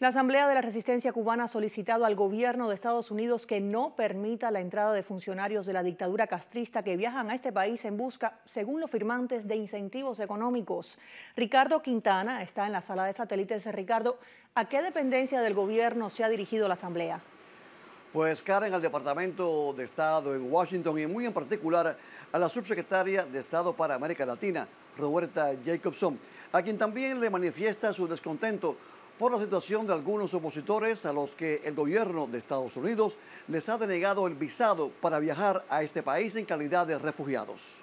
La Asamblea de la Resistencia Cubana ha solicitado al gobierno de Estados Unidos que no permita la entrada de funcionarios de la dictadura castrista que viajan a este país en busca, según los firmantes, de incentivos económicos. Ricardo Quintana está en la sala de satélites. Ricardo, ¿a qué dependencia del gobierno se ha dirigido la Asamblea? Pues Karen, al Departamento de Estado en Washington y muy en particular a la subsecretaria de Estado para América Latina, Roberta Jacobson, a quien también le manifiesta su descontento por la situación de algunos opositores a los que el gobierno de Estados Unidos les ha denegado el visado para viajar a este país en calidad de refugiados.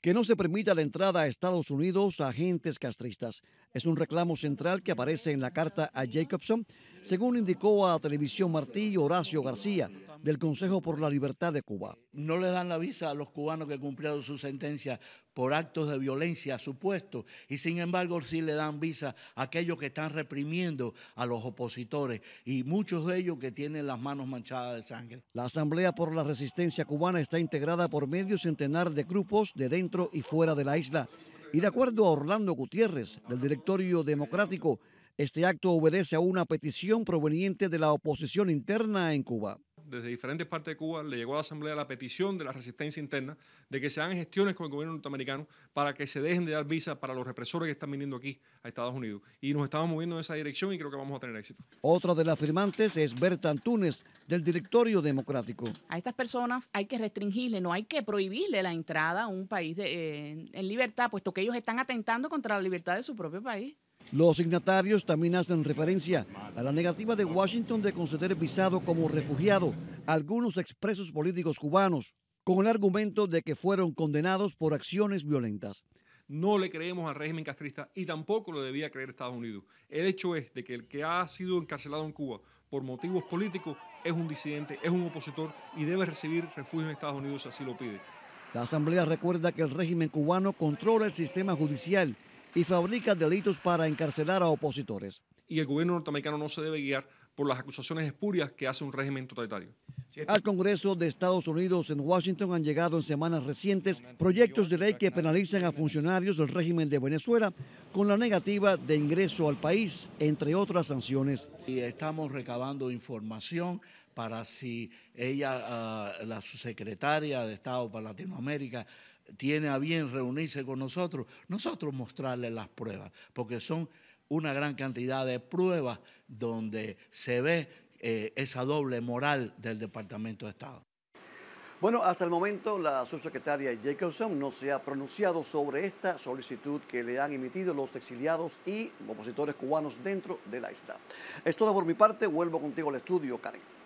Que no se permita la entrada a Estados Unidos a agentes castristas es un reclamo central que aparece en la carta a Jacobson, según indicó a Televisión Martí Horacio García, del Consejo por la Libertad de Cuba. Eh, no le dan la visa a los cubanos que cumplieron su sentencia por actos de violencia supuesto, y sin embargo sí le dan visa a aquellos que están reprimiendo a los opositores y muchos de ellos que tienen las manos manchadas de sangre. La Asamblea por la Resistencia Cubana está integrada por medio centenar de grupos de dentro y fuera de la isla. Y de acuerdo a Orlando Gutiérrez, del Directorio Democrático, este acto obedece a una petición proveniente de la oposición interna en Cuba desde diferentes partes de Cuba, le llegó a la Asamblea la petición de la resistencia interna de que se hagan gestiones con el gobierno norteamericano para que se dejen de dar visa para los represores que están viniendo aquí a Estados Unidos. Y nos estamos moviendo en esa dirección y creo que vamos a tener éxito. Otra de las firmantes es Berta Antunes, del Directorio Democrático. A estas personas hay que restringirle, no hay que prohibirle la entrada a un país eh, en libertad, puesto que ellos están atentando contra la libertad de su propio país. Los signatarios también hacen referencia a la negativa de Washington de conceder visado como refugiado a algunos expresos políticos cubanos, con el argumento de que fueron condenados por acciones violentas. No le creemos al régimen castrista y tampoco lo debía creer Estados Unidos. El hecho es de que el que ha sido encarcelado en Cuba por motivos políticos es un disidente, es un opositor y debe recibir refugio en Estados Unidos si así lo pide. La Asamblea recuerda que el régimen cubano controla el sistema judicial y fabrica delitos para encarcelar a opositores. Y el gobierno norteamericano no se debe guiar por las acusaciones espurias que hace un régimen totalitario. Este al Congreso de Estados Unidos en Washington han llegado en semanas recientes proyectos de ley que penalizan a funcionarios del régimen de Venezuela con la negativa de ingreso al país, entre otras sanciones. Y estamos recabando información para si ella, ah, la, subsecretaria de Estado para Latinoamérica, tiene a bien reunirse con nosotros, nosotros mostrarle las pruebas, porque son una gran cantidad de pruebas donde se ve eh, esa doble moral del Departamento de Estado. Bueno, hasta el momento la subsecretaria Jacobson no se ha pronunciado sobre esta solicitud que le han emitido los exiliados y opositores cubanos dentro de la isla. Es todo por mi parte, vuelvo contigo al estudio, Karen.